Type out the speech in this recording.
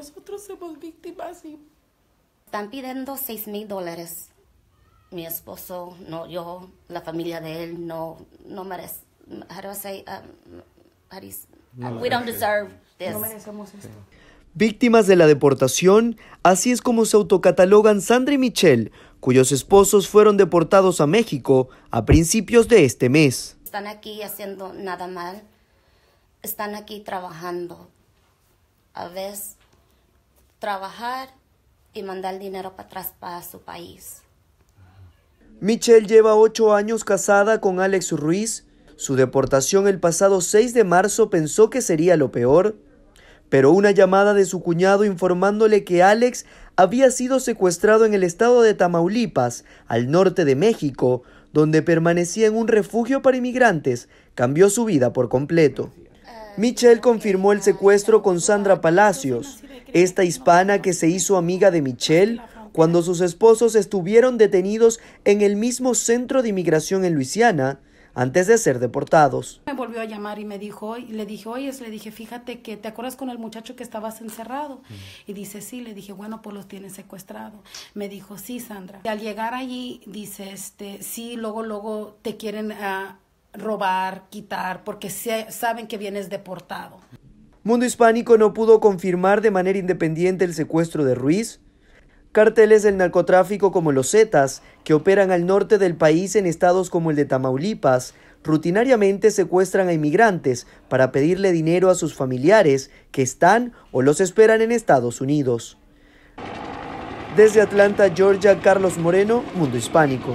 Nosotros somos víctimas Están pidiendo 6 mil dólares. Mi esposo, no yo, la familia de él no, no merece. How do I um, no we don't deserve this. No merecemos esto. Víctimas de la deportación, así es como se autocatalogan Sandra y Michelle, cuyos esposos fueron deportados a México a principios de este mes. Están aquí haciendo nada mal, están aquí trabajando. A veces trabajar y mandar dinero para atrás para su país. Michelle lleva ocho años casada con Alex Ruiz. Su deportación el pasado 6 de marzo pensó que sería lo peor, pero una llamada de su cuñado informándole que Alex había sido secuestrado en el estado de Tamaulipas, al norte de México, donde permanecía en un refugio para inmigrantes, cambió su vida por completo. Michelle confirmó el secuestro con Sandra Palacios, esta hispana que se hizo amiga de Michelle cuando sus esposos estuvieron detenidos en el mismo centro de inmigración en Luisiana antes de ser deportados. Me volvió a llamar y me dijo, y le dije, oye, le dije, fíjate que te acuerdas con el muchacho que estabas encerrado. Y dice, sí, le dije, bueno, pues los tienes secuestrado. Me dijo, sí, Sandra. Y al llegar allí, dice, este, sí, luego, luego te quieren ah, robar, quitar, porque saben que vienes deportado. Mundo Hispánico no pudo confirmar de manera independiente el secuestro de Ruiz. Carteles del narcotráfico como los Zetas, que operan al norte del país en estados como el de Tamaulipas, rutinariamente secuestran a inmigrantes para pedirle dinero a sus familiares que están o los esperan en Estados Unidos. Desde Atlanta, Georgia, Carlos Moreno, Mundo Hispánico.